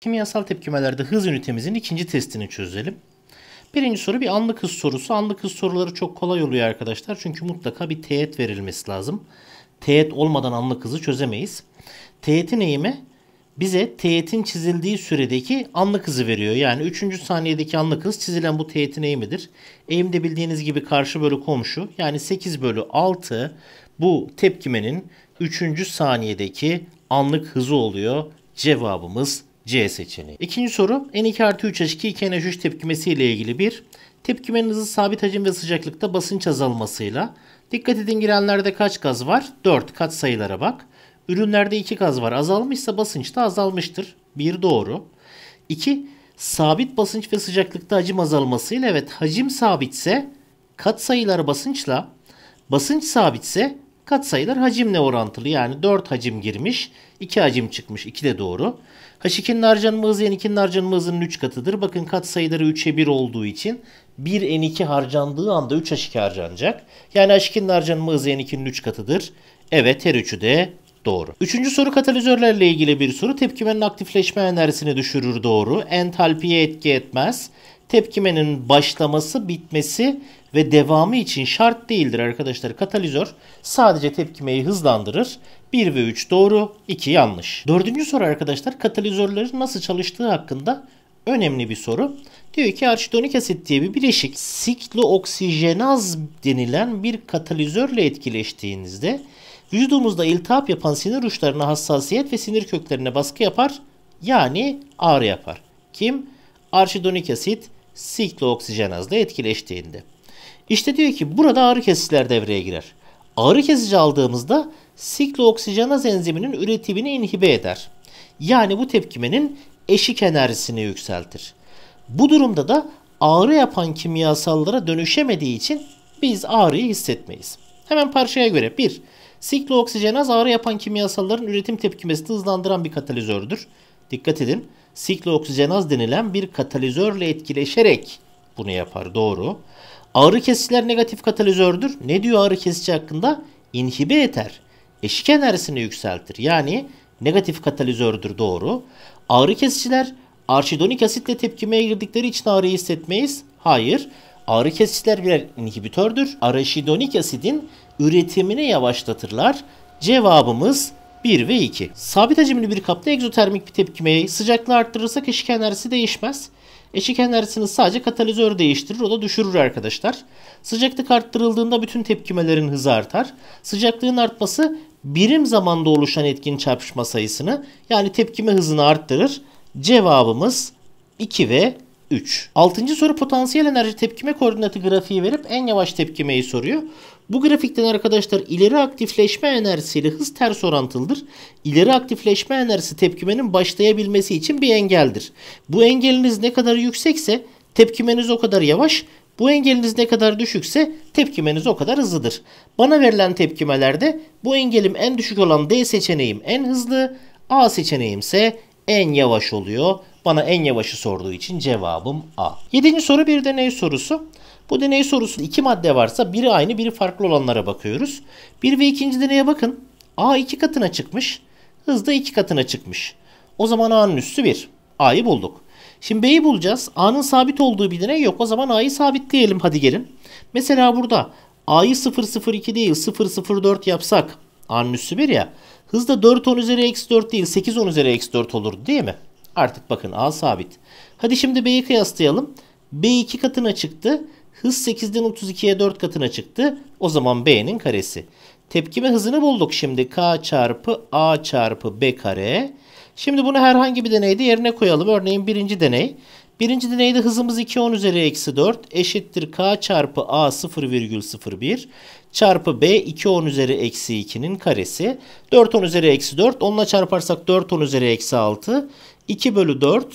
Kimyasal tepkimelerde hız ünitemizin ikinci testini çözelim. Birinci soru bir anlık hız sorusu. Anlık hız soruları çok kolay oluyor arkadaşlar. Çünkü mutlaka bir teğet verilmesi lazım. Teğet olmadan anlık hızı çözemeyiz. Teğetin eğimi bize teğetin çizildiği süredeki anlık hızı veriyor. Yani 3. saniyedeki anlık hız çizilen bu teğetin eğimidir. Eğim de bildiğiniz gibi karşı bölü komşu. Yani 8 bölü 6 bu tepkimenin 3. saniyedeki anlık hızı oluyor. Cevabımız C seçeneği. İkinci soru N2 artı 3 H2 2 NH3 tepkimesi ile ilgili bir tepkimenin hızı sabit hacim ve sıcaklıkta basınç azalmasıyla dikkat edin girenlerde kaç gaz var? 4 kat sayılara bak. Ürünlerde 2 gaz var azalmışsa basınç da azalmıştır. 1 doğru. 2 sabit basınç ve sıcaklıkta hacim azalmasıyla evet hacim sabitse kat sayılar basınçla basınç sabitse katsayılar hacimle orantılı. Yani 4 hacim girmiş, 2 hacim çıkmış. 2 de doğru. H2'nin harcanma hızı N2'nin harcanma hızının 3 katıdır. Bakın katsayıları 3'e 1 olduğu için 1 N2 harcandığı anda 3 H2 harcanacak. Yani H2'nin harcanma hızı N2'nin 3 katıdır. Evet her üçü de Doğru. Üçüncü soru katalizörlerle ilgili bir soru. Tepkimenin aktifleşme enerjisini düşürür doğru. Entalpiye etki etmez. Tepkimenin başlaması, bitmesi ve devamı için şart değildir arkadaşlar katalizör. Sadece tepkimeyi hızlandırır. 1 ve 3 doğru, 2 yanlış. Dördüncü soru arkadaşlar katalizörlerin nasıl çalıştığı hakkında önemli bir soru. Diyor ki arşidonik asit diye bir bileşik siklooksijenaz denilen bir katalizörle etkileştiğinizde vücudumuzda iltihap yapan sinir uçlarına hassasiyet ve sinir köklerine baskı yapar yani ağrı yapar. Kim? Arşidonik asit siklooksijenazla etkileştiğinde. İşte diyor ki burada ağrı kesiciler devreye girer. Ağrı kesici aldığımızda siklooksijenaz enziminin üretimini inhibe eder. Yani bu tepkimenin eşik enerjisini yükseltir. Bu durumda da ağrı yapan kimyasallara dönüşemediği için biz ağrıyı hissetmeyiz. Hemen parçaya göre 1. Siklooksijenaz ağrı yapan kimyasalların üretim tepkimesini hızlandıran bir katalizördür. Dikkat edin. Siklooksijenaz denilen bir katalizörle etkileşerek bunu yapar. Doğru. Ağrı kesiciler negatif katalizördür. Ne diyor ağrı kesici hakkında? İnhibe eter. Eşik enerjisini yükseltir. Yani negatif katalizördür doğru. Ağrı kesiciler arşidonik asitle tepkimeye girdikleri için ağrıyı hissetmeyiz. Hayır. Ağrı kesiciler birer inhibitördür. Araşidonik asidin üretimini yavaşlatırlar. Cevabımız 1 ve 2. Sabit hacimli bir kapta egzotermik bir tepkimeyi sıcaklığı arttırırsak eşik enerjisi değişmez. Eşik enerjisini sadece katalizör değiştirir o da düşürür arkadaşlar. Sıcaklık arttırıldığında bütün tepkimelerin hızı artar. Sıcaklığın artması birim zamanda oluşan etkin çarpışma sayısını yani tepkime hızını arttırır. Cevabımız 2 ve 3. Altıncı soru potansiyel enerji tepkime koordinatı grafiği verip en yavaş tepkimeyi soruyor. Bu grafikten arkadaşlar ileri aktifleşme enerjisiyle hız ters orantılıdır. İleri aktifleşme enerjisi tepkimenin başlayabilmesi için bir engeldir. Bu engeliniz ne kadar yüksekse tepkimeniz o kadar yavaş, bu engeliniz ne kadar düşükse tepkimeniz o kadar hızlıdır. Bana verilen tepkimelerde bu engelim en düşük olan D seçeneğim en hızlı, A seçeneğim ise en yavaş oluyor. Bana en yavaşı sorduğu için cevabım A. Yedinci soru bir deney sorusu. Bu deney sorusunda iki madde varsa biri aynı biri farklı olanlara bakıyoruz. Bir ve ikinci deneye bakın. A iki katına çıkmış. Hız da iki katına çıkmış. O zaman A'nın üstü 1. A'yı bulduk. Şimdi B'yi bulacağız. A'nın sabit olduğu bir deney yok. O zaman A'yı sabitleyelim. Hadi gelin. Mesela burada A'yı 002 değil 004 yapsak A'nın üstü 1 ya. Hız da 4 10 üzeri eksi 4 değil 8 10 üzeri eksi 4 olurdu değil mi? Artık bakın A sabit. Hadi şimdi B'yi kıyaslayalım. B 2 katına çıktı. Hız 8'den 32'ye 4 katına çıktı. O zaman B'nin karesi. Tepkime hızını bulduk şimdi. K çarpı A çarpı B kare. Şimdi bunu herhangi bir deneyde yerine koyalım. Örneğin birinci deney. Birinci deneyde hızımız 2 10 üzeri eksi 4 eşittir k çarpı a 0,01 çarpı b 2 10 üzeri eksi 2'nin karesi. 4 10 üzeri eksi 4 onunla çarparsak 4 10 üzeri eksi 6 2 bölü 4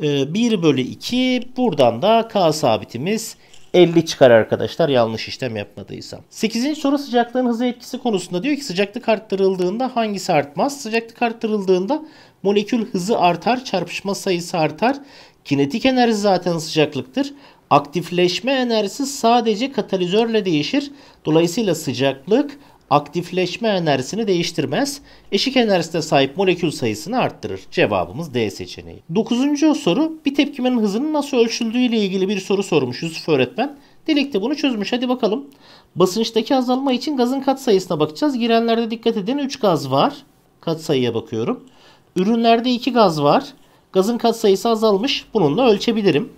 1 e, bölü 2 buradan da k sabitimiz 50 çıkar arkadaşlar yanlış işlem yapmadıysam. 8. soru sıcaklığın hızı etkisi konusunda diyor ki sıcaklık arttırıldığında hangisi artmaz? Sıcaklık arttırıldığında molekül hızı artar, çarpışma sayısı artar. Kinetik enerji zaten sıcaklıktır. Aktifleşme enerjisi sadece katalizörle değişir. Dolayısıyla sıcaklık aktifleşme enerjisini değiştirmez, eşik enerjisine sahip molekül sayısını arttırır. Cevabımız D seçeneği. Dokuzuncu soru bir tepkimenin hızının nasıl ölçüldüğü ile ilgili bir soru sormuş Yusuf öğretmen. Dilek de bunu çözmüş. Hadi bakalım. Basınçtaki azalma için gazın kat sayısına bakacağız. Girenlerde dikkat edin 3 gaz var. Kat sayıya bakıyorum. Ürünlerde 2 gaz var. Gazın kat sayısı azalmış. Bununla ölçebilirim.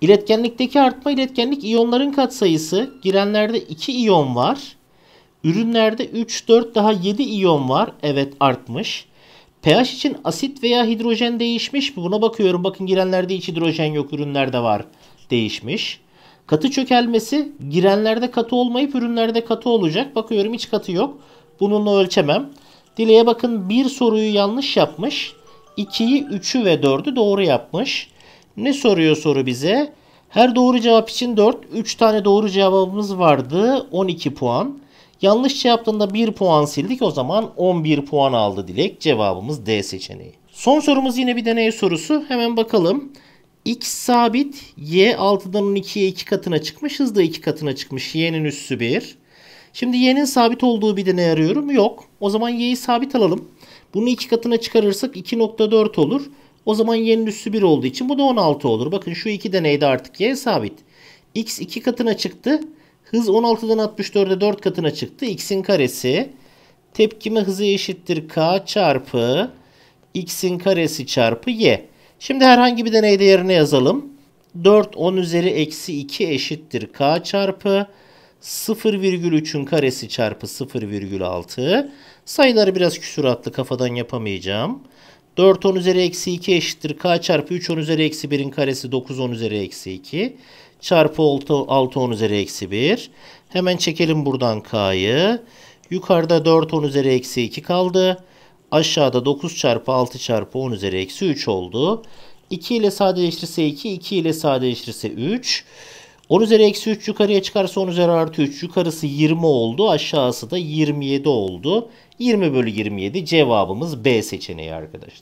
İletkenlikteki artma iletkenlik iyonların kat sayısı. Girenlerde 2 iyon var. Ürünlerde 3, 4 daha 7 iyon var. Evet artmış. pH için asit veya hidrojen değişmiş mi? Buna bakıyorum. Bakın girenlerde hiç hidrojen yok. Ürünlerde var. Değişmiş. Katı çökelmesi girenlerde katı olmayıp ürünlerde katı olacak. Bakıyorum hiç katı yok. Bununla ölçemem. Dile'ye bakın bir soruyu yanlış yapmış. 2'yi, 3'ü ve 4'ü doğru yapmış. Ne soruyor soru bize? Her doğru cevap için 4, 3 tane doğru cevabımız vardı. 12 puan. Yanlış şey yaptığında 1 puan sildik o zaman 11 puan aldı Dilek. Cevabımız D seçeneği. Son sorumuz yine bir deney sorusu. Hemen bakalım. X sabit, Y 6'dan 12'ye 2 katına çıkmış, hız da 2 katına çıkmış. Y'nin üssü 1. Şimdi Y'nin sabit olduğu bir deney arıyorum. Yok. O zaman Y'yi sabit alalım. Bunu 2 katına çıkarırsak 2.4 olur. O zaman Y'nin üssü 1 olduğu için bu da 16 olur. Bakın şu iki deneyde artık Y sabit. X 2 katına çıktı. Hız 16'dan 64'e 4 katına çıktı. X'in karesi tepkime hızı eşittir K çarpı X'in karesi çarpı Y. Şimdi herhangi bir deneyde yerine yazalım. 4 10 üzeri eksi 2 eşittir K çarpı 0,3'ün karesi çarpı 0,6. Sayıları biraz küsuratlı kafadan yapamayacağım. 4 10 üzeri eksi 2 eşittir k çarpı 3 10 üzeri eksi 1'in karesi 9 10 üzeri eksi 2 çarpı 6, 6 10 üzeri eksi 1. Hemen çekelim buradan k'yı. Yukarıda 4 10 üzeri eksi 2 kaldı. Aşağıda 9 çarpı 6 çarpı 10 üzeri eksi 3 oldu. 2 ile sadeleştirirse 2, 2 ile sadeleştirirse 3. 10 üzeri eksi 3 yukarıya çıkarsa 10 üzeri artı 3. Yukarısı 20 oldu. Aşağısı da 27 oldu. 20 bölü 27 cevabımız B seçeneği arkadaşlar.